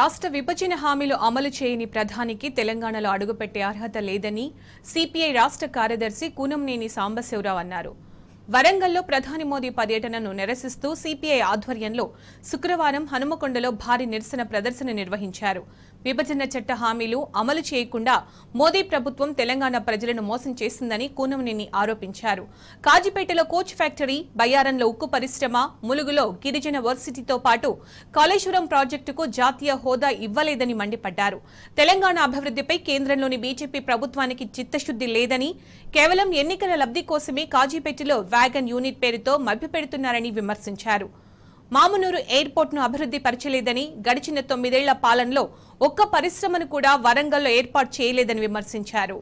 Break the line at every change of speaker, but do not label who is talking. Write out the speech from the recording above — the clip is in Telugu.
రాష్ట్ర విభజన హామీలు అమలు చేయని ప్రధానికి తెలంగాణలో అడుగుపెట్టే అర్హత లేదని సిపిఐ రాష్ట్ర కార్యదర్శి కూనంనేని సాంబశివరావు అన్నారు వరంగల్లో ప్రధాని మోదీ పర్యటనను నిరసిస్తూ సిపిఐ ఆధ్వర్యంలో శుక్రవారం హనుమకొండలో భారీ నిరసన ప్రదర్శన నిర్వహించారు విభజన చట్ట హామీలు అమలు చేయకుండా మోదీ ప్రభుత్వం తెలంగాణ ప్రజలను మోసం చేసిందని కూనమనేని ఆరోపించారు కాజీపేటలో కోచ్ ఫ్యాక్టరీ బయ్యారంలో ఉక్కు పరిశ్రమ ములుగులో గిరిజన వర్సిటీతో పాటు కాళేశ్వరం ప్రాజెక్టుకు జాతీయ హోదా ఇవ్వలేదని మండిపడ్డారు తెలంగాణ అభివృద్ధిపై కేంద్రంలోని బీజేపీ ప్రభుత్వానికి చిత్తశుద్ది లేదని కేవలం ఎన్నికల లబ్ది కోసమే కాజీపేటలో వ్యాగన్ యూనిట్ పేరుతో మభ్యపెడుతున్నారని విమర్శించారు మామునూరు ఎయిర్పోర్ట్ను అభివృద్ధి పరచలేదని గడిచిన తొమ్మిదేళ్ల పాలనలో ఒక్క పరిశ్రమను కూడా వరంగల్లో ఏర్పాటు చేయలేదని విమర్శించారు